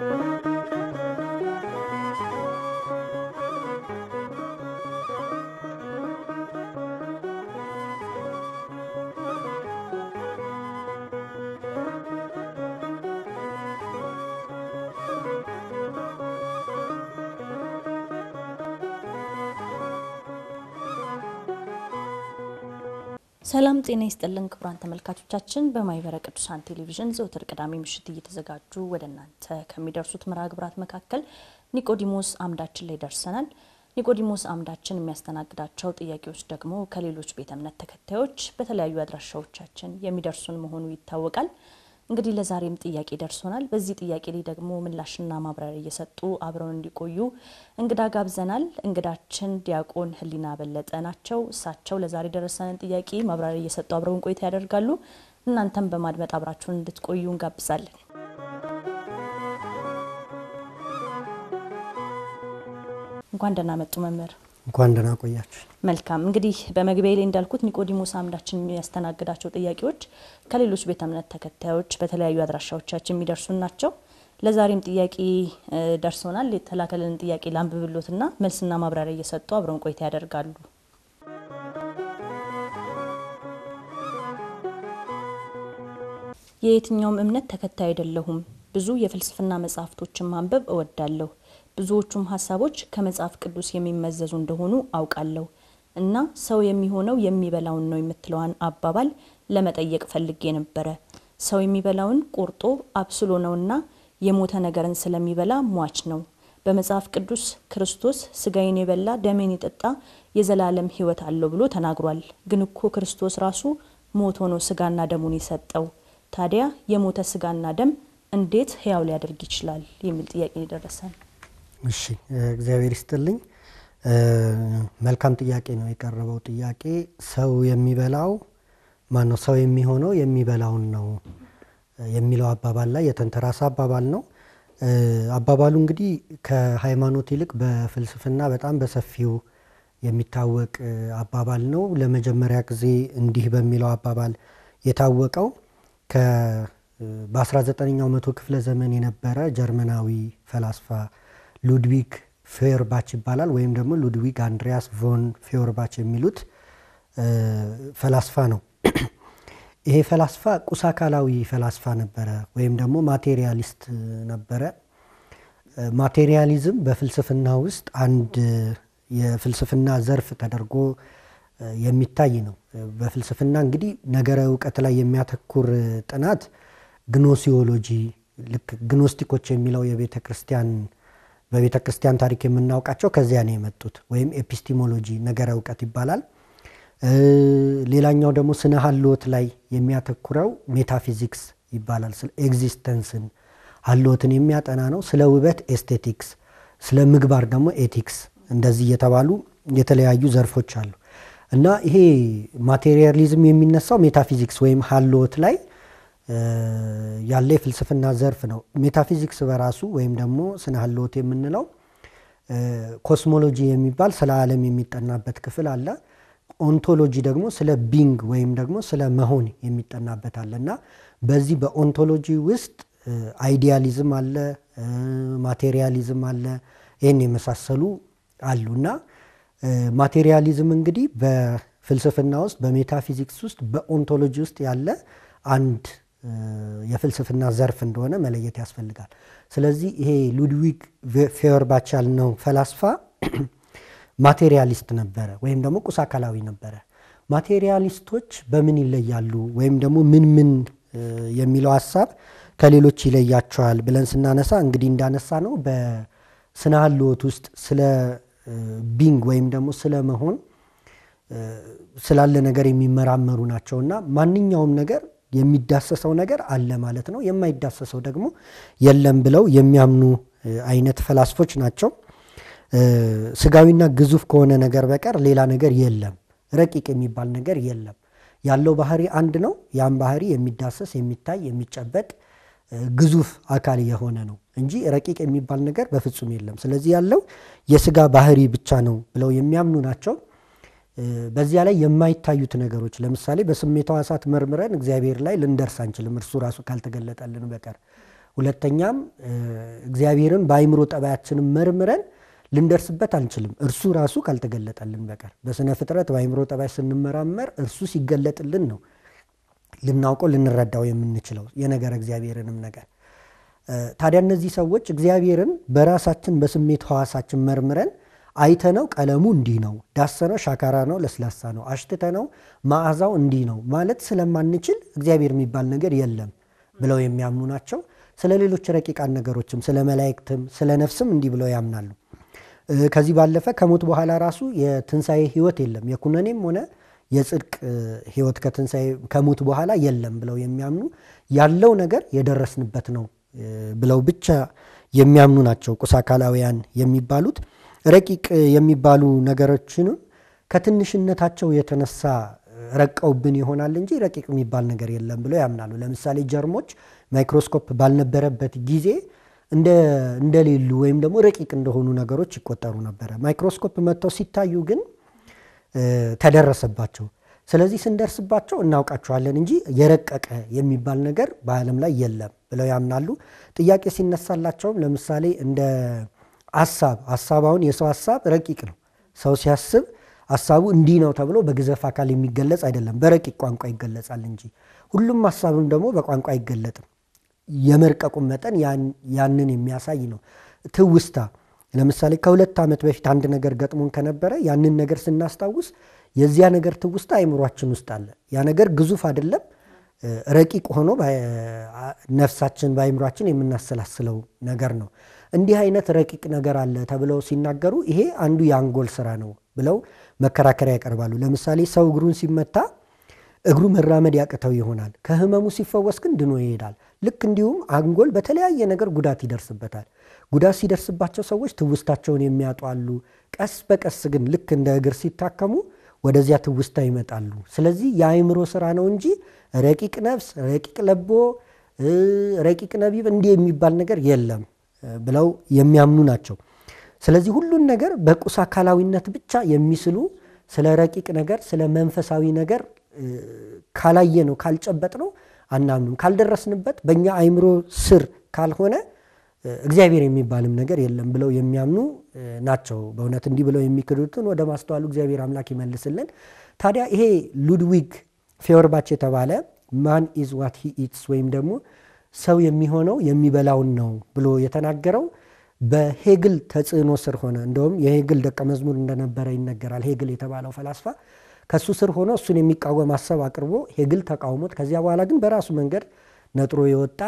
Thank you. ሰላም ጤና ይስጥልን ክቡራን ተመልካቾቻችን፣ በማህበረ ቅዱሳን ቴሌቪዥን ዘውትር ቅዳሜ ምሽት እየተዘጋጁ ወደ እናንተ ከሚደርሱት መርሃ ግብራት መካከል ኒቆዲሞስ አምዳችን ላይ ደርሰናል። ኒቆዲሞስ አምዳችን የሚያስተናግዳቸው ጥያቄዎች ደግሞ ከሌሎች ቤተ እምነት ተከታዮች በተለያዩ አድራሻዎቻችን የሚደርሱን መሆኑ ይታወቃል። እንግዲህ ለዛሬም ጥያቄ ደርሶናል። በዚህ ጥያቄ ላይ ደግሞ ምላሽና ማብራሪያ እየሰጡ አብረውን እንዲቆዩ እንግዳ ጋብዘናል። እንግዳችን ዲያቆን ህሊና በለጠ ናቸው። እሳቸው ለዛሬ ደረሰንን ጥያቄ ማብራሪያ እየሰጡ አብረውን ቆይታ ያደርጋሉ። እናንተም በማድመጥ አብራችሁን እንድትቆዩ እንጋብዛለን። እንኳን ደህና መጡ መምህር። እንኳን ደህና ቆያችሁ። መልካም እንግዲህ በመግቢያ ላይ እንዳልኩት ኒቆዲሞስ አምዳችን የሚያስተናግዳቸው ጥያቄዎች ከሌሎች ቤተ እምነት ተከታዮች በተለያዩ አድራሻዎቻችን የሚደርሱን ናቸው። ለዛሬም ጥያቄ ደርሶናል። የተላከልን ጥያቄ ላንብብሎትና መልስና ማብራሪያ እየሰጡ አብረን ቆይታ ያደርጋሉ። የየትኛውም እምነት ተከታይ አይደለሁም። ብዙ የፍልስፍና መጽሐፍቶችን ማንበብ እወዳለሁ ብዙዎቹም ሀሳቦች ከመጽሐፍ ቅዱስ የሚመዘዙ እንደሆኑ አውቃለሁ እና ሰው የሚሆነው የሚበላውን ነው የምትለዋን አባባል ለመጠየቅ ፈልጌ ነበረ። ሰው የሚበላውን ቆርጦ አብስሎ ነውና የሞተ ነገርን ስለሚበላ ሟች ነው። በመጽሐፍ ቅዱስ ክርስቶስ ስጋዬን የበላ ደሜን የጠጣ የዘላለም ሕይወት አለው ብሎ ተናግሯል። ግን እኮ ክርስቶስ ራሱ ሞት ሆኖ ስጋና ደሙን የሰጠው። ታዲያ የሞተ ስጋና ደም እንዴት ሕያው ሊያደርግ ይችላል? የሚል ጥያቄ የደረሰን እሺ እግዚአብሔር ይስጥልኝ። መልካም ጥያቄ ነው የቀረበው ጥያቄ ሰው የሚበላው ማነው ሰው የሚሆነው የሚበላውን ነው የሚለው አባባል ላይ የተንተራሰ አባባል ነው። አባባሉ እንግዲህ ከሃይማኖት ይልቅ በፍልስፍና በጣም በሰፊው የሚታወቅ አባባል ነው። ለመጀመሪያ ጊዜ እንዲህ በሚለው አባባል የታወቀው በ19ኛው መቶ ክፍለ ዘመን የነበረ ጀርመናዊ ፈላስፋ ሉድዊግ ፌየርባች ይባላል ወይም ደግሞ ሉድዊግ አንድሪያስ ቮን ፌየርባች የሚሉት ፈላስፋ ነው። ይሄ ፈላስፋ አካላዊ ፈላስፋ ነበረ ወይም ደግሞ ማቴሪያሊስት ነበረ። ማቴሪያሊዝም በፍልስፍና ውስጥ አንድ የፍልስፍና ዘርፍ ተደርጎ የሚታይ ነው። በፍልስፍና እንግዲህ ነገረ እውቀት ላይ የሚያተኩር ጥናት ግኖሲዮሎጂ ልክ ግኖስቲኮች የሚለው የቤተ ክርስቲያን በቤተ ክርስቲያን ታሪክ የምናውቃቸው ከዚያ ነው የመጡት ወይም ኤፒስቲሞሎጂ ነገረ እውቀት ይባላል። ሌላኛው ደግሞ ስነ ሀልወት ላይ የሚያተኩረው ሜታፊዚክስ ይባላል። ስለ ኤግዚስተንስን ሀልወትን የሚያጠና ነው። ስለ ውበት ኤስቴቲክስ፣ ስለ ምግባር ደግሞ ኤቲክስ፣ እንደዚህ እየተባሉ የተለያዩ ዘርፎች አሉ እና ይሄ ማቴሪያሊዝም የሚነሳው ሜታፊዚክስ ወይም ሀልወት ላይ ያለ የፍልስፍና ዘርፍ ነው። ሜታፊዚክስ በራሱ ወይም ደግሞ ስነ ህልወት የምንለው ኮስሞሎጂ የሚባል ስለ ዓለም የሚጠናበት ክፍል አለ። ኦንቶሎጂ ደግሞ ስለ ቢንግ ወይም ደግሞ ስለ መሆን የሚጠናበት አለ እና በዚህ በኦንቶሎጂ ውስጥ አይዲያሊዝም አለ፣ ማቴሪያሊዝም አለ፣ ይህን የመሳሰሉ አሉ እና ማቴሪያሊዝም እንግዲህ በፍልስፍና ውስጥ በሜታፊዚክስ ውስጥ በኦንቶሎጂ ውስጥ ያለ አንድ የፍልስፍና ዘርፍ እንደሆነ መለየት ያስፈልጋል። ስለዚህ ይሄ ሉድዊግ ፌወርባች ያልነው ፈላስፋ ማቴሪያሊስት ነበረ ወይም ደግሞ ቁስ አካላዊ ነበረ። ማቴሪያሊስቶች በምን ይለያሉ ወይም ደግሞ ምን ምን የሚለው ሀሳብ ከሌሎች ይለያቸዋል ብለን ስናነሳ እንግዲህ እንዳነሳ ነው በስነ ህልወት ውስጥ ስለ ቢንግ ወይም ደግሞ ስለ መሆን ስላለ ነገር የሚመራመሩ ናቸውና ማንኛውም ነገር የሚዳሰሰው ነገር አለ ማለት ነው፣ የማይዳሰሰው ደግሞ የለም ብለው የሚያምኑ አይነት ፈላስፎች ናቸው። ስጋዊና ግዙፍ ከሆነ ነገር በቀር ሌላ ነገር የለም፣ ረቂቅ የሚባል ነገር የለም። ያለው ባህሪ አንድ ነው። ያም ባህሪ የሚዳሰስ የሚታይ የሚጨበጥ ግዙፍ አካል የሆነ ነው እንጂ ረቂቅ የሚባል ነገር በፍጹም የለም። ስለዚህ ያለው የስጋ ባህሪ ብቻ ነው ብለው የሚያምኑ ናቸው። በዚያ ላይ የማይታዩት ነገሮች ለምሳሌ በስሜት ሕዋሳት መርምረን እግዚአብሔር ላይ ልንደርስ አንችልም፣ እርሱ ራሱ ካልተገለጠልን በቀር። ሁለተኛም እግዚአብሔርን በአይምሮ ጠባያችንም መርምረን ልንደርስበት አንችልም፣ እርሱ ራሱ ካልተገለጠልን በቀር። በስነ ፍጥረት በአይምሮ ጠባይ ስንመራመር እርሱ ሲገለጥልን ነው ልናውቀው ልንረዳው የምንችለው የነገር እግዚአብሔርንም ነገር። ታዲያ እነዚህ ሰዎች እግዚአብሔርን በራሳችን በስሜት ሕዋሳችን መርምረን አይተነው ቀለሙ እንዲህ ነው፣ ዳሰነው ሻካራ ነው፣ ለስላሳ ነው፣ አሽትተነው መዓዛው እንዲህ ነው ማለት ስለማንችል እግዚአብሔር የሚባል ነገር የለም ብለው የሚያምኑ ናቸው። ስለ ሌሎች ረቂቃን ነገሮችም ስለ መላእክትም ስለ ነፍስም እንዲህ ብለው ያምናሉ። ከዚህ ባለፈ ከሞት በኋላ ራሱ የትንሣኤ ህይወት የለም የኩነኔም ሆነ የጽድቅ ህይወት ከትንሣኤ ከሞት በኋላ የለም ብለው የሚያምኑ ያለው ነገር የደረስንበት ነው ብለው ብቻ የሚያምኑ ናቸው ቁሳካላውያን የሚባሉት። ረቂቅ የሚባሉ ነገሮችንም ከትንሽነታቸው የተነሳ ረቀውብን ይሆናል እንጂ ረቂቅ የሚባል ነገር የለም ብለው ያምናሉ። ለምሳሌ ጀርሞች ማይክሮስኮፕ ባልነበረበት ጊዜ እንደሌሉ ወይም ደግሞ ረቂቅ እንደሆኑ ነገሮች ይቆጠሩ ነበረ። ማይክሮስኮፕ መጥተው ሲታዩ ግን ተደረሰባቸው። ስለዚህ ስንደርስባቸው እናውቃቸዋለን እንጂ የረቀቀ የሚባል ነገር በዓለም ላይ የለም ብለው ያምናሉ። ጥያቄ ሲነሳላቸውም ለምሳሌ እንደ አሳብ አሳብ አሁን የሰው ሀሳብ ረቂቅ ነው። ሰው ሲያስብ ሀሳቡ እንዲህ ነው ተብሎ በግዘፍ አካል የሚገለጽ አይደለም፣ በረቂቅ ቋንቋ ይገለጻል እንጂ ሁሉም ሀሳብም ደግሞ በቋንቋ አይገለጥም። የመርቀቁን መጠን ያንን የሚያሳይ ነው። ትውስታ ለምሳሌ ከሁለት ዓመት በፊት አንድ ነገር ገጥሞን ከነበረ ያንን ነገር ስናስታውስ የዚያ ነገር ትውስታ አይምሯችን ውስጥ አለ። ያ ነገር ግዙፍ አይደለም፣ ረቂቅ ሆኖ ነፍሳችን በአይምሯችን የምናሰላስለው ነገር ነው። እንዲህ አይነት ረቂቅ ነገር አለ ተብለው ሲናገሩ ይሄ አንዱ የአንጎል ስራ ነው ብለው መከራከሪያ ያቀርባሉ። ለምሳሌ ሰው እግሩን ሲመታ እግሩ መራመድ ያቅተው ይሆናል፣ ከህመሙ ሲፈወስ ግን ድኖ ይሄዳል። ልክ እንዲሁም አንጎል በተለያየ ነገር ጉዳት ይደርስበታል። ጉዳት ሲደርስባቸው ሰዎች ትውስታቸውን የሚያጡ አሉ። ቀስ በቀስ ግን ልክ እንደ እግር ሲታከሙ ወደዚያ ትውስታ ይመጣሉ። ስለዚህ የአእምሮ ስራ ነው እንጂ ረቂቅ ነፍስ፣ ረቂቅ ለቦ፣ ረቂቅ ነቢብ እንዲህ የሚባል ነገር የለም። ብለው የሚያምኑ ናቸው። ስለዚህ ሁሉን ነገር በቁስ አካላዊነት ብቻ የሚስሉ ስለ ረቂቅ ነገር ስለ መንፈሳዊ ነገር ካላየ ነው ካልጨበጥ ነው አናምኑም። ካልደረስንበት በእኛ አይምሮ ስር ካልሆነ እግዚአብሔር የሚባልም ነገር የለም ብለው የሚያምኑ ናቸው። በእውነት እንዲህ ብለው የሚክዱትን ወደ ማስተዋሉ እግዚአብሔር አምላክ ይመልስልን። ታዲያ ይሄ ሉድዊግ ፌወርባች የተባለ ማን ኢዝ ዋት ሂ ኢትስ ወይም ደግሞ ሰው የሚሆነው የሚበላውን ነው ብሎ የተናገረው በሄግል ተጽዕኖ ስር ሆነ። እንደውም የሄግል ደቀ መዝሙር እንደነበረ ይነገራል። ሄግል የተባለው ፈላስፋ ከእሱ ስር ሆኖ እሱን የሚቃወም ሀሳብ አቅርቦ ሄግል ተቃውሞት፣ ከዚያ በኋላ ግን በራሱ መንገድ ነጥሮ የወጣ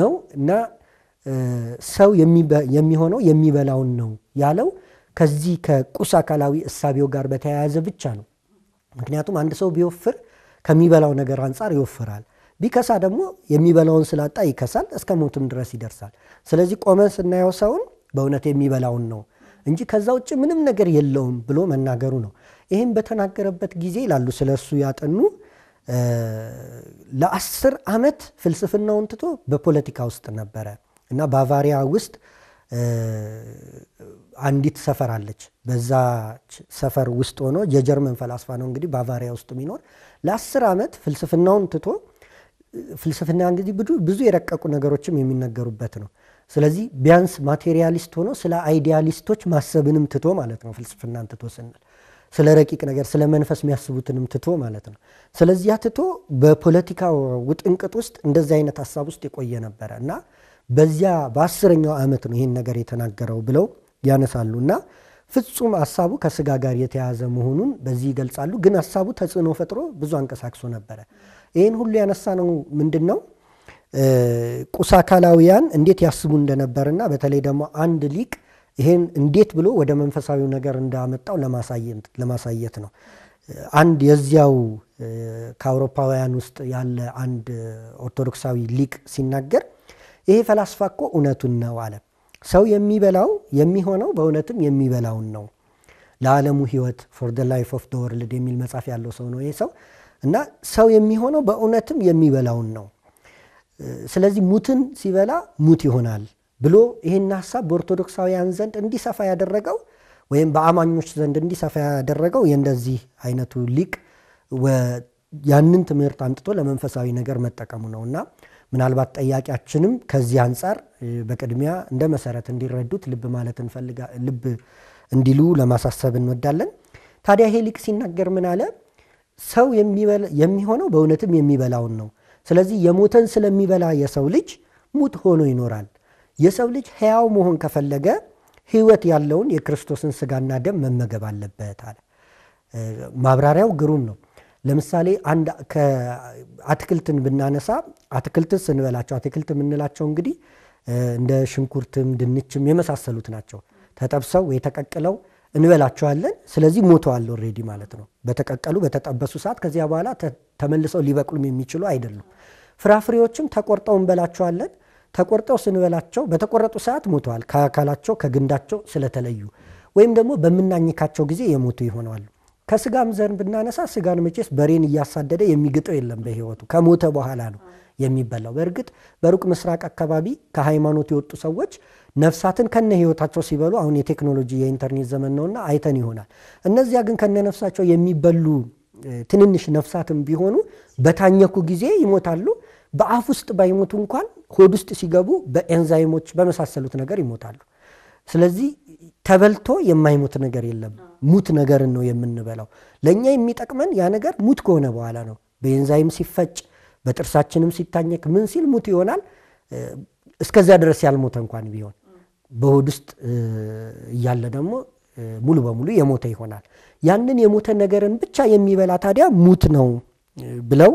ነው እና ሰው የሚሆነው የሚበላውን ነው ያለው ከዚህ ከቁስ አካላዊ እሳቤው ጋር በተያያዘ ብቻ ነው። ምክንያቱም አንድ ሰው ቢወፍር ከሚበላው ነገር አንጻር ይወፍራል። ቢከሳ ደግሞ የሚበላውን ስላጣ ይከሳል፣ እስከ ሞትም ድረስ ይደርሳል። ስለዚህ ቆመን ስናየው ሰውን በእውነት የሚበላውን ነው እንጂ ከዛ ውጭ ምንም ነገር የለውም ብሎ መናገሩ ነው። ይህም በተናገረበት ጊዜ ይላሉ ስለ እሱ ያጠኑ ለአስር ዓመት ፍልስፍናውን ትቶ በፖለቲካ ውስጥ ነበረ እና ባቫሪያ ውስጥ አንዲት ሰፈር አለች። በዛ ሰፈር ውስጥ ሆኖ የጀርመን ፈላስፋ ነው እንግዲህ ባቫሪያ ውስጥ የሚኖር ለአስር ዓመት ፍልስፍናውን ትቶ ፍልስፍና እንግዲህ ብዙ የረቀቁ ነገሮችም የሚነገሩበት ነው። ስለዚህ ቢያንስ ማቴሪያሊስት ሆኖ ስለ አይዲያሊስቶች ማሰብንም ትቶ ማለት ነው። ፍልስፍናን ትቶ ስንል ስለ ረቂቅ ነገር ስለ መንፈስ የሚያስቡትንም ትቶ ማለት ነው። ስለዚያ ትቶ በፖለቲካ ውጥንቅጥ ውስጥ እንደዚህ አይነት ሀሳብ ውስጥ የቆየ ነበረ እና በዚያ በአስረኛው ዓመት ነው ይህን ነገር የተናገረው ብለው ያነሳሉ እና ፍጹም ሀሳቡ ከስጋ ጋር የተያያዘ መሆኑን በዚህ ይገልጻሉ። ግን ሀሳቡ ተጽዕኖ ፈጥሮ ብዙ አንቀሳቅሶ ነበረ። ይህን ሁሉ ያነሳ ነው ምንድን ነው ቁስ አካላውያን እንዴት ያስቡ እንደነበርና በተለይ ደግሞ አንድ ሊቅ ይሄን እንዴት ብሎ ወደ መንፈሳዊው ነገር እንዳመጣው ለማሳየት ነው። አንድ የዚያው ከአውሮፓውያን ውስጥ ያለ አንድ ኦርቶዶክሳዊ ሊቅ ሲናገር ይሄ ፈላስፋ እኮ እውነቱን ነው አለ። ሰው የሚበላው የሚሆነው በእውነትም የሚበላውን ነው። ለዓለሙ ሕይወት ፎር ደ ላይፍ ኦፍ ደ ወርልድ የሚል መጽሐፍ ያለው ሰው ነው ይሄ ሰው እና ሰው የሚሆነው በእውነትም የሚበላውን ነው። ስለዚህ ሙትን ሲበላ ሙት ይሆናል ብሎ ይህን ሀሳብ በኦርቶዶክሳውያን ዘንድ እንዲሰፋ ያደረገው ወይም በአማኞች ዘንድ እንዲሰፋ ያደረገው የእንደዚህ አይነቱ ሊቅ ያንን ትምህርት አምጥቶ ለመንፈሳዊ ነገር መጠቀሙ ነው እና ምናልባት ጠያቂያችንም ከዚህ አንጻር በቅድሚያ እንደ መሰረት እንዲረዱት ልብ ማለት እንፈልጋ ልብ እንዲሉ ለማሳሰብ እንወዳለን። ታዲያ ይሄ ሊቅ ሲናገር ምን አለ? ሰው የሚሆነው በእውነትም የሚበላውን ነው። ስለዚህ የሞተን ስለሚበላ የሰው ልጅ ሙት ሆኖ ይኖራል። የሰው ልጅ ሕያው መሆን ከፈለገ ሕይወት ያለውን የክርስቶስን ስጋና ደም መመገብ አለበት አለ። ማብራሪያው ግሩም ነው። ለምሳሌ አንድ አትክልትን ብናነሳ አትክልትን ስንበላቸው አትክልት የምንላቸው እንግዲህ እንደ ሽንኩርትም ድንችም የመሳሰሉት ናቸው። ተጠብሰው ወይ ተቀቅለው እንበላቸዋለን። ስለዚህ ሞተዋል ኦልሬዲ ማለት ነው። በተቀቀሉ በተጠበሱ ሰዓት ከዚያ በኋላ ተመልሰው ሊበቅሉም የሚችሉ አይደሉም። ፍራፍሬዎችም ተቆርጠው እንበላቸዋለን። ተቆርጠው ስንበላቸው በተቆረጡ ሰዓት ሞተዋል፣ ከአካላቸው ከግንዳቸው ስለተለዩ ወይም ደግሞ በምናኝካቸው ጊዜ የሞቱ ይሆናሉ። ከስጋም ዘርን ብናነሳ ስጋን መቼስ በሬን እያሳደደ የሚግጠው የለም በህይወቱ ከሞተ በኋላ ነው የሚበላው። በእርግጥ በሩቅ ምስራቅ አካባቢ ከሃይማኖት የወጡ ሰዎች ነፍሳትን ከነ ህይወታቸው ሲበሉ አሁን የቴክኖሎጂ የኢንተርኔት ዘመን ነውና አይተን ይሆናል። እነዚያ ግን ከነ ነፍሳቸው የሚበሉ ትንንሽ ነፍሳትም ቢሆኑ በታኘኩ ጊዜ ይሞታሉ። በአፍ ውስጥ ባይሞቱ እንኳን ሆድ ውስጥ ሲገቡ በኤንዛይሞች በመሳሰሉት ነገር ይሞታሉ። ስለዚህ ተበልቶ የማይሞት ነገር የለም። ሙት ነገርን ነው የምንበላው። ለእኛ የሚጠቅመን ያ ነገር ሙት ከሆነ በኋላ ነው። በኤንዛይም ሲፈጭ፣ በጥርሳችንም ሲታኘክ ምን ሲል ሙት ይሆናል። እስከዚያ ድረስ ያልሞተ እንኳን ቢሆን በሆድ ውስጥ እያለ ደግሞ ሙሉ በሙሉ የሞተ ይሆናል። ያንን የሞተ ነገርን ብቻ የሚበላ ታዲያ ሙት ነው ብለው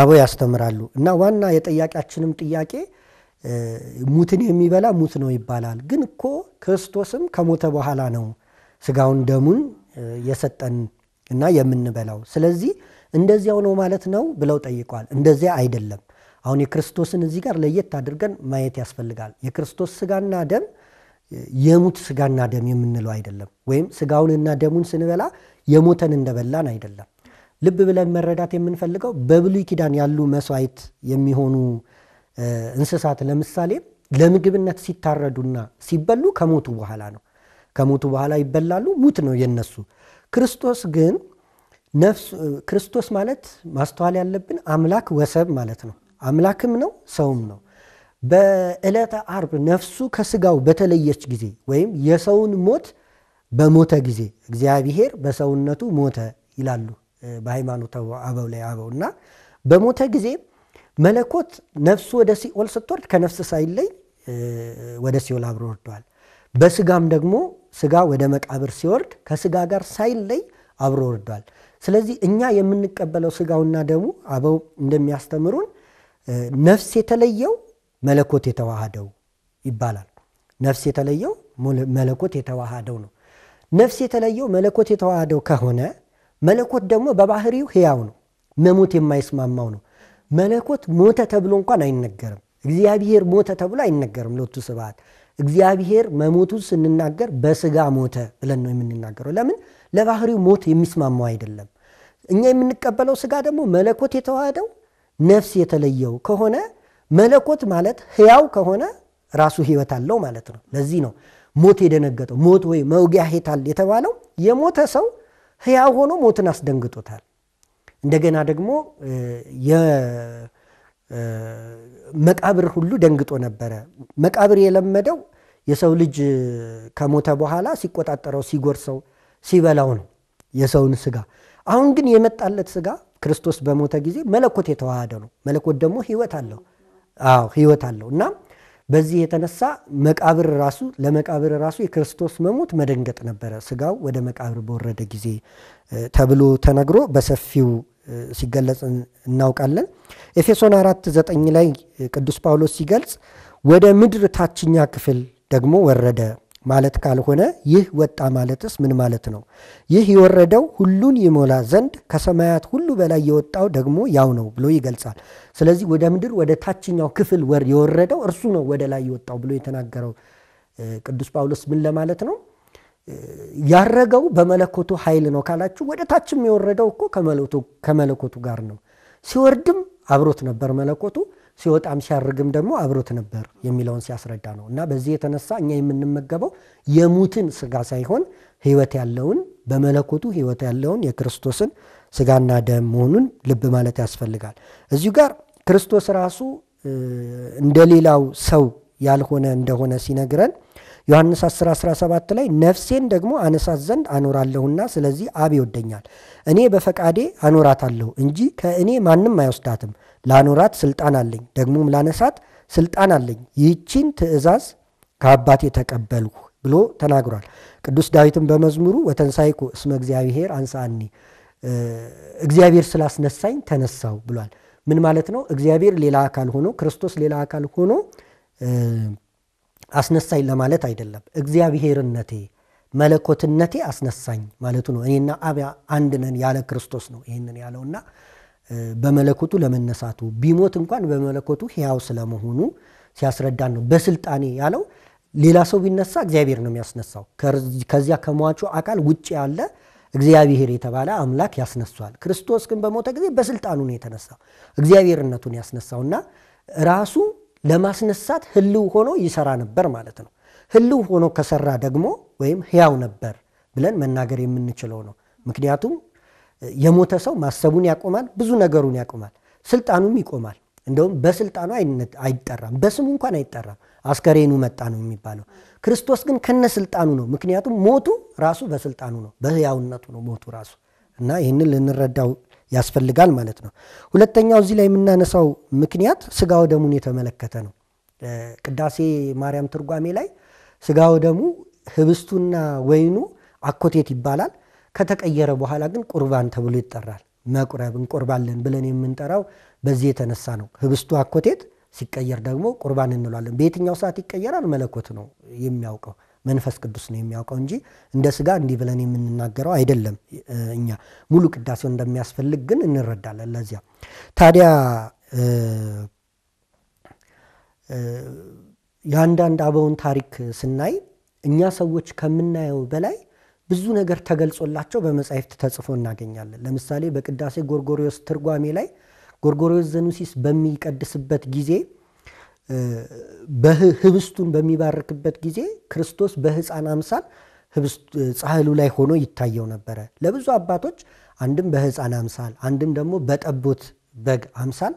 አበው ያስተምራሉ። እና ዋና የጠያቂያችንም ጥያቄ ሙትን የሚበላ ሙት ነው ይባላል። ግን እኮ ክርስቶስም ከሞተ በኋላ ነው ስጋውን ደሙን የሰጠን እና የምንበላው። ስለዚህ እንደዚያው ነው ማለት ነው ብለው ጠይቋል። እንደዚያ አይደለም። አሁን የክርስቶስን እዚህ ጋር ለየት አድርገን ማየት ያስፈልጋል። የክርስቶስ ስጋና ደም የሙት ስጋና ደም የምንለው አይደለም። ወይም ስጋውንና ደሙን ስንበላ የሞተን እንደበላን አይደለም። ልብ ብለን መረዳት የምንፈልገው በብሉይ ኪዳን ያሉ መስዋዕት የሚሆኑ እንስሳት ለምሳሌ ለምግብነት ሲታረዱና ሲበሉ ከሞቱ በኋላ ነው። ከሞቱ በኋላ ይበላሉ፣ ሙት ነው የነሱ። ክርስቶስ ግን ክርስቶስ ማለት ማስተዋል ያለብን አምላክ ወሰብ ማለት ነው። አምላክም ነው ሰውም ነው። በዕለተ አርብ ነፍሱ ከስጋው በተለየች ጊዜ ወይም የሰውን ሞት በሞተ ጊዜ እግዚአብሔር በሰውነቱ ሞተ ይላሉ በሃይማኖት አበው ላይ አበው እና በሞተ ጊዜ መለኮት ነፍሱ ወደ ሲኦል ስትወርድ ከነፍስ ሳይለይ ወደ ሲኦል አብሮ ወርደዋል። በስጋም ደግሞ ስጋ ወደ መቃብር ሲወርድ ከስጋ ጋር ሳይለይ አብሮ ወርዷል። ስለዚህ እኛ የምንቀበለው ስጋውና ደሙ አበው እንደሚያስተምሩን ነፍስ የተለየው መለኮት የተዋሃደው ይባላል። ነፍስ የተለየው መለኮት የተዋሃደው ነው። ነፍስ የተለየው መለኮት የተዋሃደው ከሆነ መለኮት ደግሞ በባህሪው ሕያው ነው። መሞት የማይስማማው ነው። መለኮት ሞተ ተብሎ እንኳን አይነገርም። እግዚአብሔር ሞተ ተብሎ አይነገርም። ሎቱ ስብሐት እግዚአብሔር መሞቱ ስንናገር በስጋ ሞተ ብለን ነው የምንናገረው። ለምን? ለባህሪው ሞት የሚስማማው አይደለም። እኛ የምንቀበለው ስጋ ደግሞ መለኮት የተዋሃደው ነፍስ የተለየው ከሆነ መለኮት ማለት ህያው ከሆነ ራሱ ህይወት አለው ማለት ነው። ለዚህ ነው ሞት የደነገጠው። ሞት ወይ መውጊያ ሄታል የተባለው የሞተ ሰው ህያው ሆኖ ሞትን አስደንግጦታል። እንደገና ደግሞ መቃብር ሁሉ ደንግጦ ነበረ። መቃብር የለመደው የሰው ልጅ ከሞተ በኋላ ሲቆጣጠረው፣ ሲጎርሰው፣ ሲበላው ነው የሰውን ስጋ። አሁን ግን የመጣለት ስጋ ክርስቶስ በሞተ ጊዜ መለኮት የተዋሃደ ነው። መለኮት ደግሞ ህይወት አለው። አዎ ህይወት አለው እና በዚህ የተነሳ መቃብር ራሱ ለመቃብር ራሱ የክርስቶስ መሞት መደንገጥ ነበረ፣ ስጋው ወደ መቃብር በወረደ ጊዜ ተብሎ ተነግሮ በሰፊው ሲገለጽ እናውቃለን። ኤፌሶን አራት ዘጠኝ ላይ ቅዱስ ጳውሎስ ሲገልጽ ወደ ምድር ታችኛ ክፍል ደግሞ ወረደ ማለት ካልሆነ ይህ ወጣ ማለትስ ምን ማለት ነው? ይህ የወረደው ሁሉን ይሞላ ዘንድ ከሰማያት ሁሉ በላይ የወጣው ደግሞ ያው ነው ብሎ ይገልጻል። ስለዚህ ወደ ምድር ወደ ታችኛው ክፍል ወር የወረደው እርሱ ነው ወደ ላይ የወጣው ብሎ የተናገረው ቅዱስ ጳውሎስ ምን ለማለት ነው? ያረገው በመለኮቱ ኃይል ነው ካላችሁ፣ ወደ ታችም የወረደው እኮ ከመለኮቱ ጋር ነው። ሲወርድም አብሮት ነበር መለኮቱ ሲወጣም ሲያርግም ደግሞ አብሮት ነበር የሚለውን ሲያስረዳ ነው። እና በዚህ የተነሳ እኛ የምንመገበው የሙትን ስጋ ሳይሆን ህይወት ያለውን በመለኮቱ ህይወት ያለውን የክርስቶስን ስጋና ደም መሆኑን ልብ ማለት ያስፈልጋል። እዚሁ ጋር ክርስቶስ ራሱ እንደሌላው ሰው ያልሆነ እንደሆነ ሲነግረን ዮሐንስ 10 17 ላይ ነፍሴን ደግሞ አነሳት ዘንድ አኖራለሁና ስለዚህ አብ ይወደኛል፣ እኔ በፈቃዴ አኖራታለሁ እንጂ ከእኔ ማንም አይወስዳትም። ላኖራት ስልጣን አለኝ፣ ደግሞም ላነሳት ስልጣን አለኝ። ይህችን ትእዛዝ ከአባቴ ተቀበልሁ ብሎ ተናግሯል። ቅዱስ ዳዊትም በመዝሙሩ ወተንሳይኩ እስመ እግዚአብሔር አንሳኒ፣ እግዚአብሔር ስላስነሳኝ ተነሳው ብሏል። ምን ማለት ነው? እግዚአብሔር ሌላ አካል ሆኖ ክርስቶስ ሌላ አካል ሆኖ አስነሳኝ ለማለት አይደለም። እግዚአብሔርነቴ መለኮትነቴ አስነሳኝ ማለቱ ነው። እኔና አብ አንድ ነን ያለ ክርስቶስ ነው ይህንን ያለውና በመለኮቱ ለመነሳቱ ቢሞት እንኳን በመለኮቱ ሕያው ስለመሆኑ ሲያስረዳን ነው። በስልጣኔ ያለው ሌላ ሰው ቢነሳ እግዚአብሔር ነው የሚያስነሳው። ከዚያ ከሟቹ አካል ውጭ ያለ እግዚአብሔር የተባለ አምላክ ያስነሷል። ክርስቶስ ግን በሞተ ጊዜ በስልጣኑ ነው የተነሳው፣ እግዚአብሔርነቱን ያስነሳውና ራሱ ለማስነሳት ህልው ሆኖ ይሰራ ነበር ማለት ነው። ህልው ሆኖ ከሰራ ደግሞ ወይም ህያው ነበር ብለን መናገር የምንችለው ነው። ምክንያቱም የሞተ ሰው ማሰቡን ያቆማል፣ ብዙ ነገሩን ያቆማል፣ ስልጣኑም ይቆማል። እንደውም በስልጣኑ አይጠራም፣ በስሙ እንኳን አይጠራም። አስከሬኑ መጣ ነው የሚባለው። ክርስቶስ ግን ከነ ስልጣኑ ነው። ምክንያቱም ሞቱ ራሱ በስልጣኑ ነው፣ በህያውነቱ ነው ሞቱ ራሱ እና ይህንን ልንረዳው ያስፈልጋል ማለት ነው። ሁለተኛው እዚህ ላይ የምናነሳው ምክንያት ስጋ ወደሙን የተመለከተ ነው። ቅዳሴ ማርያም ትርጓሜ ላይ ስጋ ወደሙ ህብስቱና ወይኑ አኮቴት ይባላል። ከተቀየረ በኋላ ግን ቁርባን ተብሎ ይጠራል። መቁረብ እንቆርባለን ብለን የምንጠራው በዚህ የተነሳ ነው። ህብስቱ አኮቴት ሲቀየር ደግሞ ቁርባን እንለዋለን። በየትኛው ሰዓት ይቀየራል? መለኮት ነው የሚያውቀው። መንፈስ ቅዱስ ነው የሚያውቀው እንጂ እንደ ስጋ እንዲህ ብለን የምንናገረው አይደለም። እኛ ሙሉ ቅዳሴው እንደሚያስፈልግ ግን እንረዳለን። ለዚያ ታዲያ የአንዳንድ አበውን ታሪክ ስናይ እኛ ሰዎች ከምናየው በላይ ብዙ ነገር ተገልጾላቸው በመጻሕፍት ተጽፎ እናገኛለን። ለምሳሌ በቅዳሴ ጎርጎሪዎስ ትርጓሜ ላይ ጎርጎሪዎስ ዘኑሲስ በሚቀድስበት ጊዜ ህብስቱን በሚባርክበት ጊዜ ክርስቶስ በህፃን አምሳል ጻሕሉ ላይ ሆኖ ይታየው ነበረ። ለብዙ አባቶች አንድም በህፃን አምሳል አንድም ደግሞ በጠቦት በግ አምሳል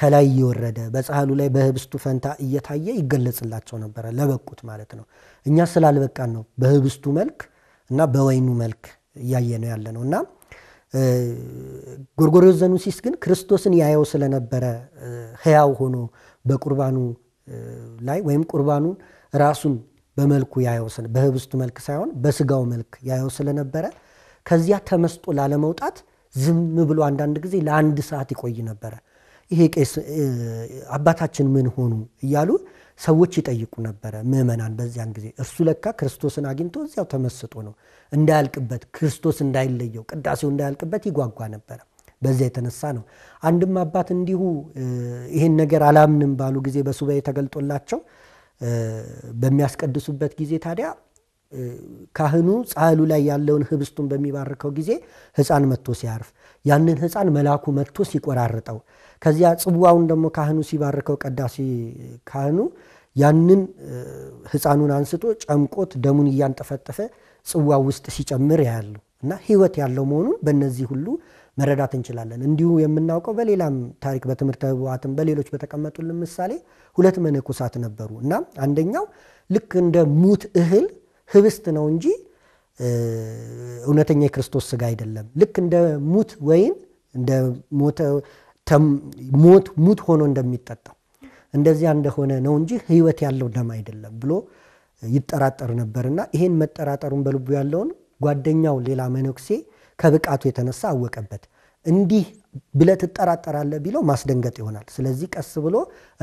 ከላይ እየወረደ በጻሕሉ ላይ በህብስቱ ፈንታ እየታየ ይገለጽላቸው ነበረ፣ ለበቁት ማለት ነው። እኛ ስላልበቃን ነው በህብስቱ መልክ እና በወይኑ መልክ እያየ ነው ያለ ነው እና ጎርጎርዮስ ዘኑሲስ ግን ክርስቶስን ያየው ስለነበረ ህያው ሆኖ በቁርባኑ ላይ ወይም ቁርባኑን ራሱን በመልኩ ያየው በህብስቱ መልክ ሳይሆን በስጋው መልክ ያየው ስለነበረ ከዚያ ተመስጦ ላለመውጣት ዝም ብሎ አንዳንድ ጊዜ ለአንድ ሰዓት ይቆይ ነበረ። ይሄ ቄስ አባታችን ምን ሆኑ እያሉ ሰዎች ይጠይቁ ነበረ፣ ምእመናን በዚያን ጊዜ። እርሱ ለካ ክርስቶስን አግኝቶ እዚያው ተመስጦ ነው፣ እንዳያልቅበት ክርስቶስ እንዳይለየው፣ ቅዳሴው እንዳያልቅበት ይጓጓ ነበረ። በዚያ የተነሳ ነው። አንድም አባት እንዲሁ ይህን ነገር አላምንም ባሉ ጊዜ በሱባኤ ተገልጦላቸው በሚያስቀድሱበት ጊዜ ታዲያ ካህኑ ጻሕሉ ላይ ያለውን ህብስቱን በሚባርከው ጊዜ ሕፃን መጥቶ ሲያርፍ ያንን ሕፃን መልአኩ መጥቶ ሲቆራርጠው ከዚያ ጽዋውን ደግሞ ካህኑ ሲባርከው ቀዳሲ ካህኑ ያንን ሕፃኑን አንስቶ ጨምቆት ደሙን እያንጠፈጠፈ ጽዋው ውስጥ ሲጨምር ያያሉ እና ህይወት ያለው መሆኑን በእነዚህ ሁሉ መረዳት እንችላለን። እንዲሁ የምናውቀው በሌላም ታሪክ በትምህርተ ኅቡዓትም በሌሎች በተቀመጡልን ምሳሌ ሁለት መነኮሳት ነበሩ እና አንደኛው ልክ እንደ ሙት እህል ህብስት ነው እንጂ እውነተኛ የክርስቶስ ስጋ አይደለም። ልክ እንደ ሙት ወይን ሞት ሙት ሆኖ እንደሚጠጣው እንደዚያ እንደሆነ ነው እንጂ ህይወት ያለው ደም አይደለም ብሎ ይጠራጠር ነበርና ይሄን መጠራጠሩን በልቡ ያለውን ጓደኛው ሌላ መነኩሴ ከብቃቱ የተነሳ አወቀበት። እንዲህ ብለ ትጠራጠራለ ቢለው ማስደንገጥ ይሆናል። ስለዚህ ቀስ ብሎ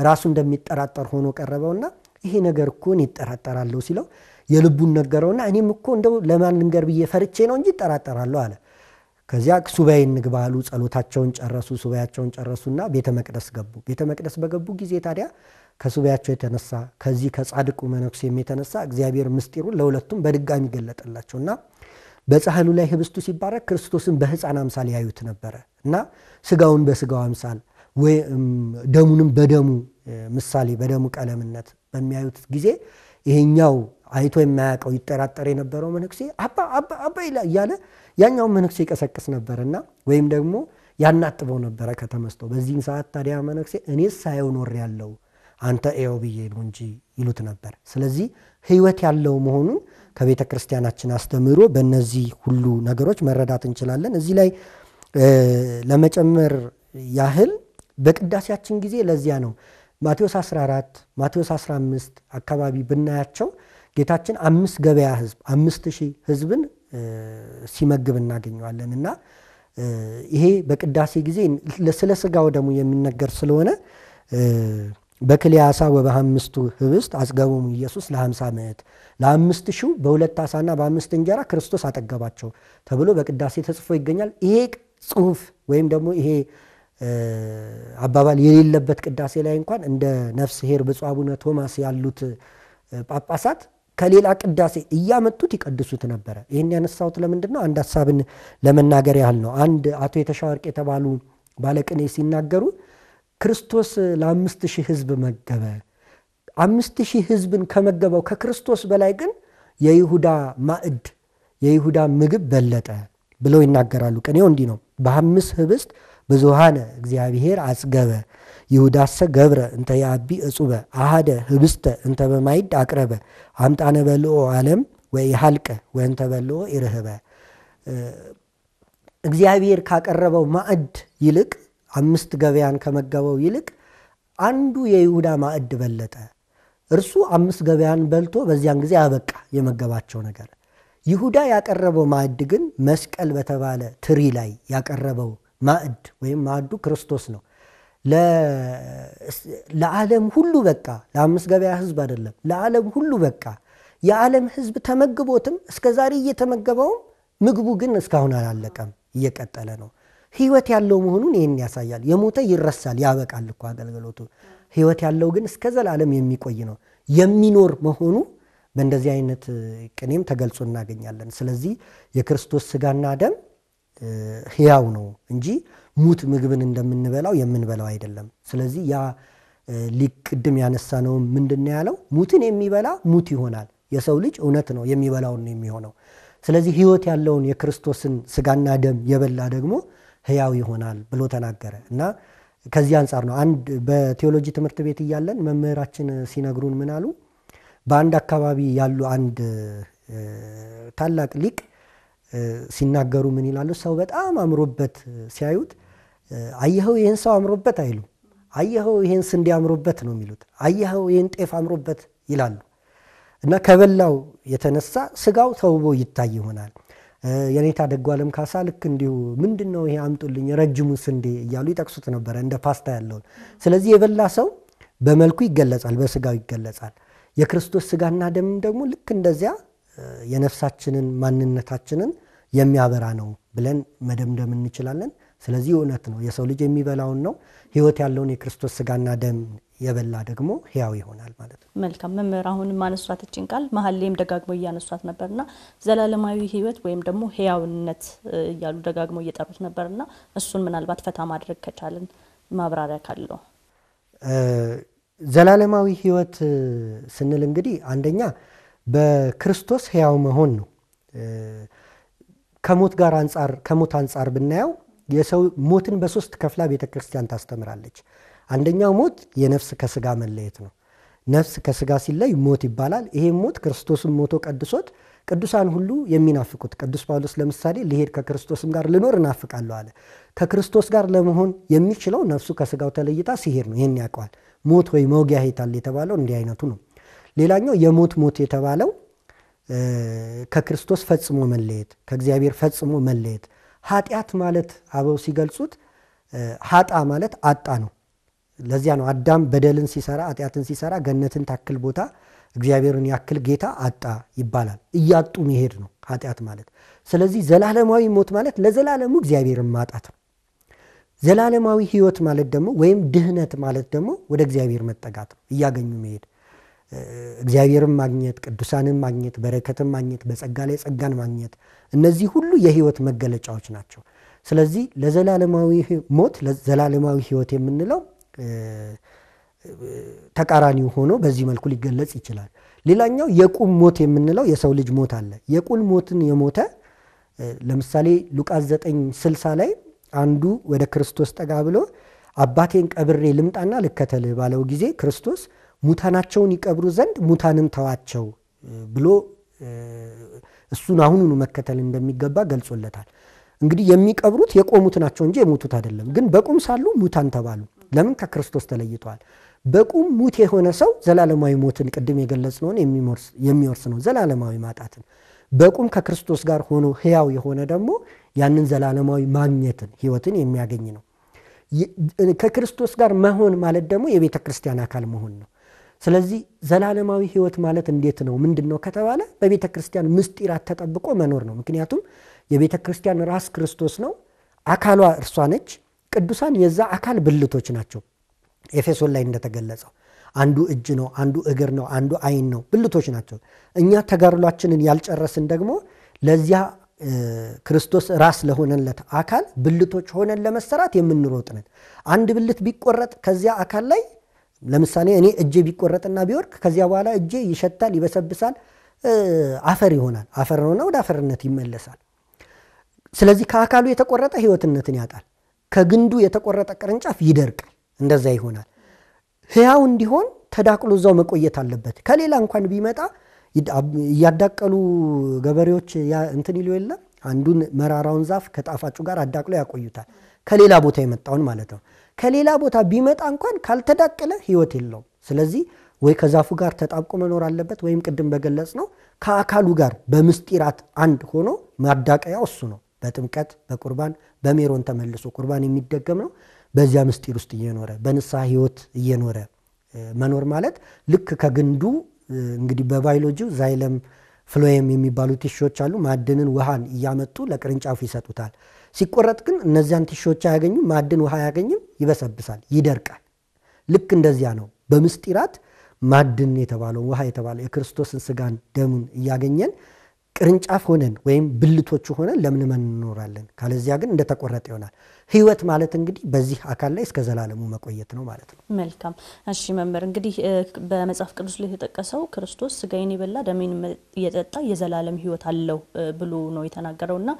ራሱ እንደሚጠራጠር ሆኖ ቀረበውና ይሄ ነገር እኮ እኔ ይጠራጠራለሁ ሲለው የልቡን ነገረውና እኔም እኮ እንደው ለማን ልንገር ብዬ ፈርቼ ነው እንጂ ይጠራጠራለሁ አለ። ከዚያ ሱባኤ እንግባ አሉ። ጸሎታቸውን ጨረሱ፣ ሱባያቸውን ጨረሱና ቤተ መቅደስ ገቡ። ቤተ መቅደስ በገቡ ጊዜ ታዲያ ከሱባያቸው የተነሳ ከዚህ ከጻድቁ መነኩሴም የተነሳ እግዚአብሔር ምስጢሩን ለሁለቱም በድጋሚ ገለጠላቸውና በፀሐኑ ላይ ህብስቱ ሲባረክ ክርስቶስን በህፃን አምሳል ያዩት ነበረ እና ስጋውን በስጋው አምሳል ደሙንም በደሙ ምሳሌ በደሙ ቀለምነት በሚያዩት ጊዜ ይሄኛው አይቶ የማያውቀው ይጠራጠር የነበረው መነኩሴ አባ አባ አባ ይላ እያለ ያኛውን መነኩሴ ይቀሰቅስ ነበርና ወይም ደግሞ ያናጥበው ነበረ ከተመስጦ። በዚህን ሰዓት ታዲያ መነኩሴ እኔ ሳየው ኖር ያለው አንተ ኤው ብዬ ነው እንጂ ይሉት ነበር። ስለዚህ ህይወት ያለው መሆኑን ከቤተ ክርስቲያናችን አስተምህሮ በእነዚህ ሁሉ ነገሮች መረዳት እንችላለን። እዚህ ላይ ለመጨመር ያህል በቅዳሴያችን ጊዜ ለዚያ ነው ማቴዎስ 14 ማቴዎስ 15 አካባቢ ብናያቸው ጌታችን አምስት ገበያ ህዝብ አምስት ሺህ ህዝብን ሲመግብ እናገኘዋለን እና ይሄ በቅዳሴ ጊዜ ስለ ስጋው ደግሞ የሚነገር ስለሆነ በክሌ ዓሣ ወበአምስቱ ኅብስት አጽገቦሙ ኢየሱስ ለሐምሳ ምዕት ለአምስት ሺው በሁለት አሳና በአምስት እንጀራ ክርስቶስ አጠገባቸው ተብሎ በቅዳሴ ተጽፎ ይገኛል። ይሄ ጽሁፍ ወይም ደግሞ ይሄ አባባል የሌለበት ቅዳሴ ላይ እንኳን እንደ ነፍስ ሄር ብፁዕ አቡነ ቶማስ ያሉት ጳጳሳት ከሌላ ቅዳሴ እያመጡት ይቀድሱት ነበረ። ይህን ያነሳሁት ለምንድን ነው? አንድ ሀሳብን ለመናገር ያህል ነው። አንድ አቶ የተሻወርቅ የተባሉ ባለቅኔ ሲናገሩ ክርስቶስ ለአምስት ሺህ ህዝብ መገበ። አምስት ሺህ ህዝብን ከመገበው ከክርስቶስ በላይ ግን የይሁዳ ማዕድ የይሁዳ ምግብ በለጠ ብለው ይናገራሉ። ቅኔው እንዲህ ነው። በአምስት ህብስት ብዙሃነ እግዚአብሔር አጽገበ ይሁዳሰ ገብረ እንተ የአቢ እጹበ አሃደ ህብስተ እንተ በማይድ አቅረበ አምጣነ በልኦ ዓለም ወኢሃልቀ ወእንተ በልኦ ይርህበ እግዚአብሔር ካቀረበው ማዕድ ይልቅ አምስት ገበያን ከመገበው ይልቅ አንዱ የይሁዳ ማዕድ በለጠ። እርሱ አምስት ገበያን በልቶ በዚያን ጊዜ አበቃ የመገባቸው ነገር። ይሁዳ ያቀረበው ማዕድ ግን መስቀል በተባለ ትሪ ላይ ያቀረበው ማዕድ ወይም ማዕዱ ክርስቶስ ነው። ለዓለም ሁሉ በቃ፣ ለአምስት ገበያ ህዝብ አይደለም፣ ለዓለም ሁሉ በቃ። የዓለም ህዝብ ተመግቦትም እስከ ዛሬ እየተመገበውም ምግቡ ግን እስካሁን አላለቀም፣ እየቀጠለ ነው። ህይወት ያለው መሆኑን ይህን ያሳያል። የሞተ ይረሳል፣ ያበቃል እኮ አገልግሎቱ። ህይወት ያለው ግን እስከ ዘላለም የሚቆይ ነው፣ የሚኖር መሆኑ በእንደዚህ አይነት ቅኔም ተገልጾ እናገኛለን። ስለዚህ የክርስቶስ ስጋና ደም ህያው ነው እንጂ ሙት ምግብን እንደምንበላው የምንበላው አይደለም። ስለዚህ ያ ሊቅድም ቅድም ያነሳ ነው ምንድን ያለው? ሙትን የሚበላ ሙት ይሆናል። የሰው ልጅ እውነት ነው የሚበላውን ነው የሚሆነው። ስለዚህ ህይወት ያለውን የክርስቶስን ስጋና ደም የበላ ደግሞ ህያው ይሆናል ብሎ ተናገረ እና ከዚህ አንጻር ነው አንድ በቴዎሎጂ ትምህርት ቤት እያለን መምህራችን ሲነግሩን ምን አሉ በአንድ አካባቢ ያሉ አንድ ታላቅ ሊቅ ሲናገሩ ምን ይላሉ ሰው በጣም አምሮበት ሲያዩት አየኸው ይህን ሰው አምሮበት አይሉ አየኸው ይህን ስንዴ አምሮበት ነው የሚሉት አየኸው ይህን ጤፍ አምሮበት ይላሉ እና ከበላው የተነሳ ስጋው ተውቦ ይታይ ይሆናል የኔታ ደጉ አለም ካሳ ልክ እንዲሁ ምንድን ነው ይሄ አምጡልኝ ረጅሙ ስንዴ እያሉ ይጠቅሱት ነበረ እንደ ፓስታ ያለውን። ስለዚህ የበላ ሰው በመልኩ ይገለጻል፣ በስጋው ይገለጻል። የክርስቶስ ስጋና ደም ደግሞ ልክ እንደዚያ የነፍሳችንን ማንነታችንን የሚያበራ ነው ብለን መደምደም እንችላለን። ስለዚህ እውነት ነው። የሰው ልጅ የሚበላውን ነው ህይወት ያለውን የክርስቶስ ስጋና ደም የበላ ደግሞ ህያው ይሆናል ማለት ነው። መልካም መምህር፣ አሁን ማነሷት እችን ቃል መሀሌም ደጋግሞ እያነሷት ነበርና ዘላለማዊ ህይወት ወይም ደግሞ ህያውነት እያሉ ደጋግሞ እየጠሩት ነበርና እሱን ምናልባት ፈታ ማድረግ ከቻልን ማብራሪያ ካለው ዘላለማዊ ህይወት ስንል እንግዲህ አንደኛ በክርስቶስ ህያው መሆን ነው። ከሞት ጋር አንጻር ከሞት አንጻር ብናየው የሰው ሞትን በሶስት ከፍላ ቤተ ክርስቲያን ታስተምራለች። አንደኛው ሞት የነፍስ ከስጋ መለየት ነው። ነፍስ ከስጋ ሲለይ ሞት ይባላል። ይሄም ሞት ክርስቶስም ሞቶ ቀድሶት ቅዱሳን ሁሉ የሚናፍቁት ቅዱስ ጳውሎስ ለምሳሌ ልሄድ ከክርስቶስም ጋር ልኖር እናፍቃለሁ አለ። ከክርስቶስ ጋር ለመሆን የሚችለው ነፍሱ ከስጋው ተለይታ ሲሄድ ነው። ይህን ያውቀዋል። ሞት ወይ መውጊያ ሄታል የተባለው እንዲህ አይነቱ ነው። ሌላኛው የሞት ሞት የተባለው ከክርስቶስ ፈጽሞ መለየት፣ ከእግዚአብሔር ፈጽሞ መለየት። ኃጢአት ማለት አበው ሲገልጹት ሀጣ ማለት አጣ ነው። ለዚያ ነው አዳም በደልን ሲሰራ አጢአትን ሲሰራ ገነትን ታክል ቦታ እግዚአብሔርን ያክል ጌታ አጣ ይባላል። እያጡ መሄድ ነው ኃጢአት ማለት። ስለዚህ ዘላለማዊ ሞት ማለት ለዘላለሙ እግዚአብሔርን ማጣት ነው። ዘላለማዊ ሕይወት ማለት ደግሞ ወይም ድህነት ማለት ደግሞ ወደ እግዚአብሔር መጠጋት ነው፣ እያገኙ መሄድ እግዚአብሔርን ማግኘት፣ ቅዱሳንን ማግኘት፣ በረከትን ማግኘት፣ በጸጋ ላይ ጸጋን ማግኘት፣ እነዚህ ሁሉ የህይወት መገለጫዎች ናቸው። ስለዚህ ለዘላለማዊ ሞት ዘላለማዊ ሕይወት የምንለው ተቃራኒ ሆኖ በዚህ መልኩ ሊገለጽ ይችላል። ሌላኛው የቁም ሞት የምንለው የሰው ልጅ ሞት አለ። የቁም ሞትን የሞተ ለምሳሌ ሉቃስ 9 60 ላይ አንዱ ወደ ክርስቶስ ጠጋ ብሎ አባቴን ቀብሬ ልምጣና ልከተልህ ባለው ጊዜ ክርስቶስ ሙታናቸውን ይቀብሩ ዘንድ ሙታንን ተዋቸው ብሎ እሱን አሁኑኑ መከተል እንደሚገባ ገልጾለታል። እንግዲህ የሚቀብሩት የቆሙት ናቸው እንጂ የሞቱት አይደለም። ግን በቁም ሳሉ ሙታን ተባሉ። ለምን ከክርስቶስ ተለይቷል። በቁም ሙት የሆነ ሰው ዘላለማዊ ሞትን ቅድም የገለጽነውን የሚወርስ ነው፣ ዘላለማዊ ማጣትን። በቁም ከክርስቶስ ጋር ሆኖ ህያው የሆነ ደግሞ ያንን ዘላለማዊ ማግኘትን ህይወትን የሚያገኝ ነው። ከክርስቶስ ጋር መሆን ማለት ደግሞ የቤተ ክርስቲያን አካል መሆን ነው። ስለዚህ ዘላለማዊ ህይወት ማለት እንዴት ነው ምንድን ነው ከተባለ በቤተ ክርስቲያን ምስጢራት ተጠብቆ መኖር ነው። ምክንያቱም የቤተ ክርስቲያን ራስ ክርስቶስ ነው፣ አካሏ እርሷ ነች። ቅዱሳን የዛ አካል ብልቶች ናቸው። ኤፌሶን ላይ እንደተገለጸው አንዱ እጅ ነው፣ አንዱ እግር ነው፣ አንዱ አይን ነው፣ ብልቶች ናቸው። እኛ ተጋድሏችንን ያልጨረስን ደግሞ ለዚያ ክርስቶስ ራስ ለሆነለት አካል ብልቶች ሆነን ለመሰራት የምንሮጥ አንድ ብልት ቢቆረጥ ከዚያ አካል ላይ ለምሳሌ እኔ እጄ ቢቆረጥና ቢወርቅ ከዚያ በኋላ እጄ ይሸታል፣ ይበሰብሳል፣ አፈር ይሆናል። አፈር ነውና ወደ አፈርነት ይመለሳል። ስለዚህ ከአካሉ የተቆረጠ ህይወትነትን ያጣል። ከግንዱ የተቆረጠ ቅርንጫፍ ይደርቃል። እንደዛ ይሆናል። ህያው እንዲሆን ተዳቅሎ እዛው መቆየት አለበት። ከሌላ እንኳን ቢመጣ እያዳቀሉ ገበሬዎች እንትን ይሉ የለም አንዱን መራራውን ዛፍ ከጣፋጩ ጋር አዳቅሎ ያቆዩታል። ከሌላ ቦታ የመጣውን ማለት ነው። ከሌላ ቦታ ቢመጣ እንኳን ካልተዳቀለ ህይወት የለውም። ስለዚህ ወይ ከዛፉ ጋር ተጣብቆ መኖር አለበት ወይም ቅድም በገለጽ ነው ከአካሉ ጋር በምስጢራት አንድ ሆኖ ማዳቀያው እሱ ነው። በጥምቀት በቁርባን በሜሮን ተመልሶ ቁርባን የሚደገም ነው። በዚያ ምስጢር ውስጥ እየኖረ በንስሐ ህይወት እየኖረ መኖር ማለት ልክ ከግንዱ እንግዲህ በባዮሎጂው ዛይለም ፍሎየም የሚባሉ ቲሾች አሉ። ማድንን ውሃን እያመጡ ለቅርንጫፉ ይሰጡታል። ሲቆረጥ ግን እነዚያን ቲሾች አያገኙም። ማድን ውሃ አያገኝም፣ ይበሰብሳል፣ ይደርቃል። ልክ እንደዚያ ነው። በምስጢራት ማድን የተባለው ውሃ የተባለው የክርስቶስን ስጋን ደሙን እያገኘን ቅርንጫፍ ሆነን ወይም ብልቶቹ ሆነን ለምልመን እንኖራለን። ካለዚያ ግን እንደተቆረጠ ይሆናል። ህይወት ማለት እንግዲህ በዚህ አካል ላይ እስከ ዘላለሙ መቆየት ነው ማለት ነው። መልካም። እሺ መምህር፣ እንግዲህ በመጽሐፍ ቅዱስ ላይ የተጠቀሰው ክርስቶስ ስጋዬን የበላ ደሜን የጠጣ የዘላለም ህይወት አለው ብሎ ነው የተናገረው እና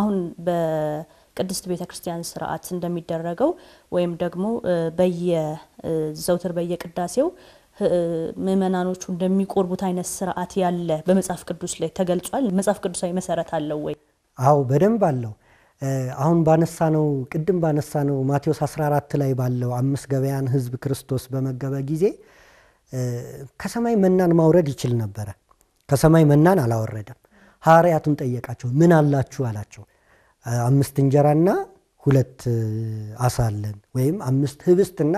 አሁን በቅድስት ቤተ ክርስቲያን ስርዓት እንደሚደረገው ወይም ደግሞ በየዘውትር በየቅዳሴው ምእመናኖቹ እንደሚቆርቡት አይነት ስርዓት ያለ በመጽሐፍ ቅዱስ ላይ ተገልጿል። መጽሐፍ ቅዱሳዊ መሰረት አለው ወይ? አዎ በደንብ አለው። አሁን ባነሳ ነው ቅድም ባነሳ ነው ማቴዎስ 14 ላይ ባለው አምስት ገበያን ህዝብ ክርስቶስ በመገበ ጊዜ ከሰማይ መናን ማውረድ ይችል ነበረ። ከሰማይ መናን አላወረደም። ሐዋርያቱን ጠየቃቸው፣ ምን አላችሁ አላቸው። አምስት እንጀራና ሁለት አሳ አለን፣ ወይም አምስት ህብስትና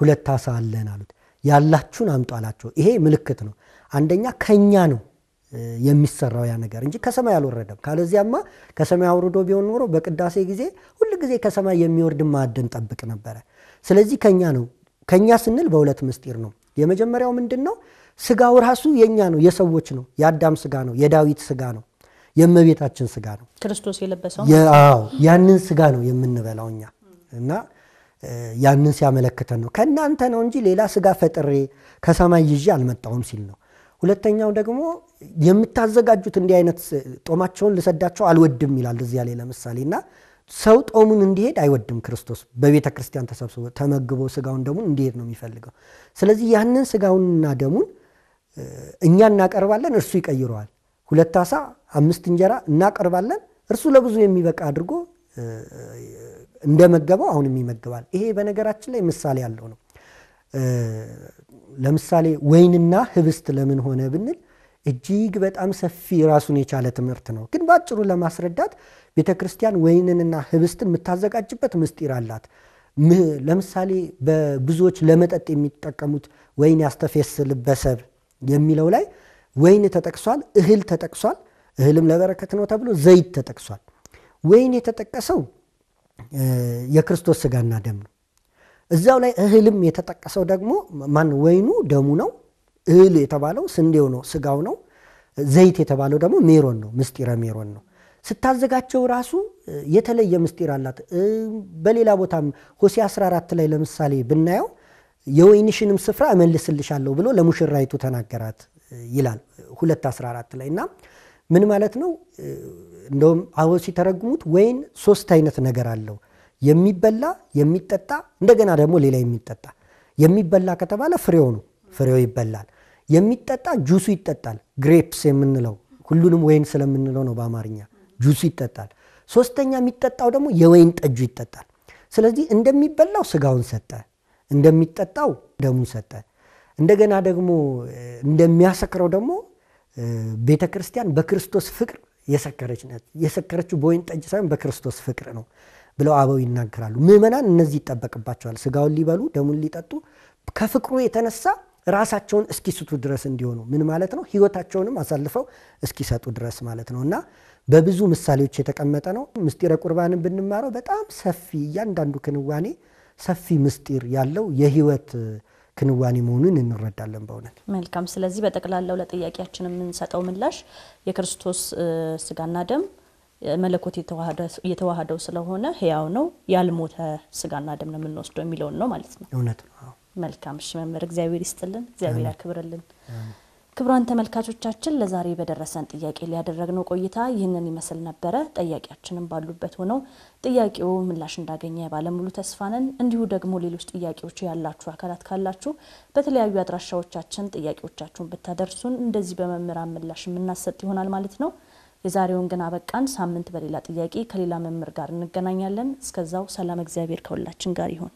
ሁለት አሳ አለን አሉት። ያላችሁን አምጡ አላቸው። ይሄ ምልክት ነው። አንደኛ ከኛ ነው የሚሰራው ያ ነገር እንጂ ከሰማይ አልወረደም። ካለዚያማ ከሰማይ አውርዶ ቢሆን ኖሮ በቅዳሴ ጊዜ ሁል ጊዜ ከሰማይ የሚወርድ ማዕድን ጠብቅ ነበረ። ስለዚህ ከኛ ነው። ከኛ ስንል በሁለት ምስጢር ነው። የመጀመሪያው ምንድን ነው? ስጋው ራሱ የኛ ነው፣ የሰዎች ነው። የአዳም ስጋ ነው፣ የዳዊት ስጋ ነው፣ የእመቤታችን ስጋ ነው፣ ክርስቶስ የለበሰው ያንን ስጋ ነው የምንበላው እኛ እና ያንን ሲያመለክተን ነው። ከእናንተ ነው እንጂ ሌላ ስጋ ፈጥሬ ከሰማይ ይዤ አልመጣውም ሲል ነው። ሁለተኛው ደግሞ የምታዘጋጁት እንዲህ አይነት ጦማቸውን ልሰዳቸው አልወድም ይላል እዚያ ላይ ለምሳሌ እና ሰው ጦሙን እንዲሄድ አይወድም ክርስቶስ በቤተ ክርስቲያን ተሰብስቦ ተመግቦ ስጋውን ደሙን እንዲሄድ ነው የሚፈልገው። ስለዚህ ያንን ስጋውንና ደሙን እኛ እናቀርባለን፣ እርሱ ይቀይረዋል። ሁለት አሳ አምስት እንጀራ እናቀርባለን፣ እርሱ ለብዙ የሚበቃ አድርጎ እንደመገበው አሁንም ይመግባል። ይሄ በነገራችን ላይ ምሳሌ ያለው ነው። ለምሳሌ ወይንና ህብስት ለምን ሆነ ብንል እጅግ በጣም ሰፊ ራሱን የቻለ ትምህርት ነው። ግን በአጭሩ ለማስረዳት ቤተ ክርስቲያን ወይንንና ህብስትን የምታዘጋጅበት ምስጢር አላት። ለምሳሌ በብዙዎች ለመጠጥ የሚጠቀሙት ወይን ያስተፌስል በሰብ የሚለው ላይ ወይን ተጠቅሷል፣ እህል ተጠቅሷል፣ እህልም ለበረከት ነው ተብሎ ዘይት ተጠቅሷል። ወይን የተጠቀሰው የክርስቶስ ስጋና ደም ነው። እዛው ላይ እህልም የተጠቀሰው ደግሞ ማን ወይኑ ደሙ ነው። እህል የተባለው ስንዴው ነው፣ ስጋው ነው። ዘይት የተባለው ደግሞ ሜሮን ነው፣ ምስጢረ ሜሮን ነው። ስታዘጋጀው ራሱ የተለየ ምስጢር አላት። በሌላ ቦታም ሆሴ 14 ላይ ለምሳሌ ብናየው የወይንሽንም ስፍራ እመልስልሻለሁ ብሎ ለሙሽራይቱ ተናገራት ይላል 214 ላይ እና ምን ማለት ነው? እንደውም አሁን ሲተረጉሙት ወይን ሶስት አይነት ነገር አለው የሚበላ የሚጠጣ እንደገና ደግሞ ሌላ የሚጠጣ የሚበላ ከተባለ ፍሬው ነው ፍሬው ይበላል የሚጠጣ ጁሱ ይጠጣል ግሬፕስ የምንለው ሁሉንም ወይን ስለምንለው ነው በአማርኛ ጁሱ ይጠጣል ሶስተኛ የሚጠጣው ደግሞ የወይን ጠጁ ይጠጣል ስለዚህ እንደሚበላው ስጋውን ሰጠ እንደሚጠጣው ደሙን ሰጠ እንደገና ደግሞ እንደሚያሰክረው ደግሞ ቤተ ክርስቲያን በክርስቶስ ፍቅር የሰከረች ናት። የሰከረችው በወይን ጠጅ ሳይሆን በክርስቶስ ፍቅር ነው ብለው አበው ይናገራሉ። ምእመናን እነዚህ ይጠበቅባቸዋል። ስጋውን ሊበሉ ደሙን ሊጠጡ ከፍቅሩ የተነሳ ራሳቸውን እስኪስቱ ድረስ እንዲሆኑ ምን ማለት ነው? ህይወታቸውንም አሳልፈው እስኪሰጡ ድረስ ማለት ነው እና በብዙ ምሳሌዎች የተቀመጠ ነው። ምስጢረ ቁርባንን ብንማረው በጣም ሰፊ እያንዳንዱ ክንዋኔ ሰፊ ምስጢር ያለው የህይወት ክንዋኔ መሆኑን እንረዳለን። በእውነት መልካም። ስለዚህ በጠቅላላው ለጥያቄያችን የምንሰጠው ምላሽ የክርስቶስ ስጋና ደም መለኮት የተዋህደው ስለሆነ ህያው ነው፣ ያልሞተ ስጋና ደም ነው የምንወስደው የሚለውን ነው ማለት ነው። እውነት ነው። መልካም። እሺ መምህር፣ እግዚአብሔር ይስጥልን፣ እግዚአብሔር ያክብርልን። ክቡራን ተመልካቾቻችን ለዛሬ በደረሰን ጥያቄ ሊያደረግነው ቆይታ ይህንን ይመስል ነበረ። ጠያቂያችንም ባሉበት ሆነው ጥያቄው ምላሽ እንዳገኘ ባለሙሉ ተስፋ ነን። እንዲሁ ደግሞ ሌሎች ጥያቄዎች ያላችሁ አካላት ካላችሁ በተለያዩ አድራሻዎቻችን ጥያቄዎቻችሁን ብታደርሱን እንደዚህ በመምህራን ምላሽ የምናሰጥ ይሆናል ማለት ነው። የዛሬውን ግን አበቃን። ሳምንት በሌላ ጥያቄ ከሌላ መምህር ጋር እንገናኛለን። እስከዛው ሰላም፣ እግዚአብሔር ከሁላችን ጋር ይሁን።